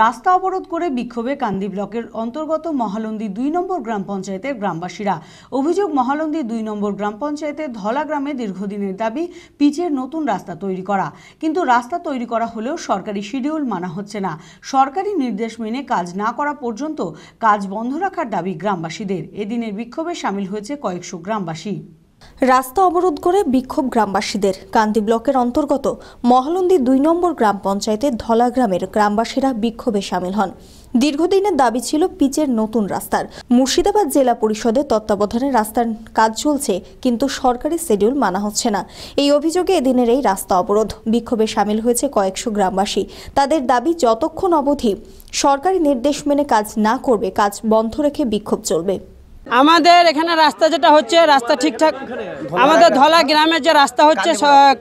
রাস্তা অবরোধ করে বিক্ষোভে কান্দি ব্লকের অন্তর্গত মহালন্দি দুই নম্বর গ্রাম পঞ্চায়েতের গ্রামবাসীরা অভিযোগ মহালন্দি দুই নম্বর গ্রাম পঞ্চায়েতের ধলা গ্রামে দীর্ঘদিনের দাবি পিচের নতুন রাস্তা তৈরি করা কিন্তু রাস্তা তৈরি করা হলেও সরকারি শিডিউল মানা হচ্ছে না সরকারি নির্দেশ মেনে কাজ না করা পর্যন্ত কাজ বন্ধ রাখার দাবি গ্রামবাসীদের এদিনের বিক্ষোভে সামিল হয়েছে কয়েকশো গ্রামবাসী রাস্তা অবরোধ করে বিক্ষোভ গ্রামবাসীদের কান্দি ব্লকের অন্তর্গত মহালন্দি দুই নম্বর গ্রাম পঞ্চায়েতের ধলা গ্রামের গ্রামবাসীরা বিক্ষোভে সামিল হন দীর্ঘদিনের দাবি ছিল পিচের নতুন রাস্তার মুর্শিদাবাদ জেলা পরিষদের তত্ত্বাবধানে রাস্তার কাজ চলছে কিন্তু সরকারি শিডিউল মানা হচ্ছে না এই অভিযোগে এদিনের এই রাস্তা অবরোধ বিক্ষোভে সামিল হয়েছে কয়েকশো গ্রামবাসী তাদের দাবি যতক্ষণ অবধি সরকারি নির্দেশ মেনে কাজ না করবে কাজ বন্ধ রেখে বিক্ষোভ চলবে আমাদের এখানে রাস্তা যেটা হচ্ছে রাস্তা ঠিকঠাক আমাদের ধলা গ্রামের যে রাস্তা হচ্ছে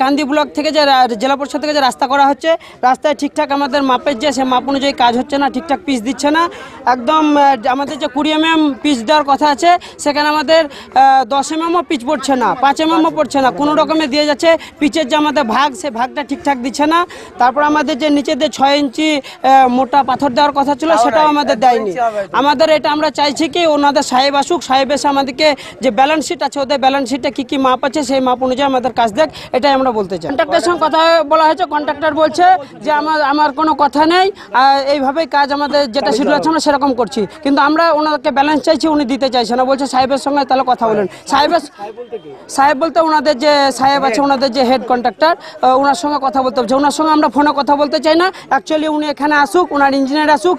কান্দি ব্লক থেকে যে জেলা পরিষদ থেকে যে রাস্তা করা হচ্ছে রাস্তায় ঠিকঠাক আমাদের মাপের যে সে মাপ অনুযায়ী কাজ হচ্ছে না ঠিকঠাক পিস দিচ্ছে না একদম আমাদের যে কুড়ি এম এম পিচ দেওয়ার কথা আছে সেখানে আমাদের দশ এম এমও পিচ পড়ছে না পাঁচ এম এমও পড়ছে না কোনো রকমে দিয়ে যাচ্ছে পিচের যে আমাদের ভাগ সে ভাগটা ঠিকঠাক দিচ্ছে না তারপর আমাদের যে নিচে যে ছয় ইঞ্চি মোটা পাথর দেওয়ার কথা ছিল সেটাও আমাদের দেয়নি আমাদের এটা আমরা চাইছি কি ওনাদের সাহেব আসুক পরিচালক সাহেব এসে আমাদেরকে যে ব্যালেন্স শিট আছে ওদের ব্যালেন্স শিটে কী কী মাপ আছে সেই মাপ অনুযায়ী আমাদের কাজ দেখ এটাই আমরা বলতে চাই কন্ট্রাক্টারের সঙ্গে কথা বলা হয়েছে কন্ট্রাক্টর বলছে যে আমার আমার কোনো কথা নেই আর এইভাবেই কাজ আমাদের যেটা শিডিউল আছে আমরা সেরকম করছি কিন্তু আমরা ওনাদেরকে ব্যালেন্স চাইছি উনি দিতে চাইছে না বলছে সাহেবের সঙ্গে তাহলে কথা বলেন সাহেবের সাহেব বলতে ওনাদের যে সাহেব আছে ওনাদের যে হেড কন্ট্রাক্টর ওনার সঙ্গে কথা বলতে হচ্ছে ওনার সঙ্গে আমরা ফোনে কথা বলতে চাই না অ্যাকচুয়ালি উনি এখানে আসুক ওনার ইঞ্জিনিয়ার আসুক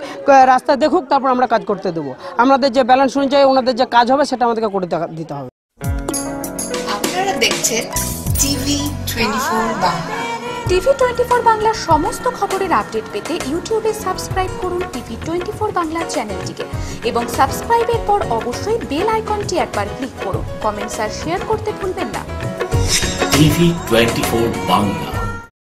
রাস্তা দেখুক তারপর আমরা কাজ করতে দেবো আমাদের যে ব্যালেন্স অনুযায়ী ওনাদের যে কাজ হবে সেটা আমাদেরকে করে দিতে হবে আপনারা দেখছেন TV twenty four TV twenty four বাংলার সমস্ত খবরের আপডেট পেতে ইউটিউবে সাবস্ক্রাইব করুন টিভি টোয়েন্টি ফোর বাংলা চ্যানেলটিকে এবং সাবস্ক্রাইবের পর অবশ্যই বেল আইকনটি একবার ক্লিক করুন কমেন্টস আর শেয়ার করতে ভুলবেন না টিভি টোয়েন্টি ফোর বাংলা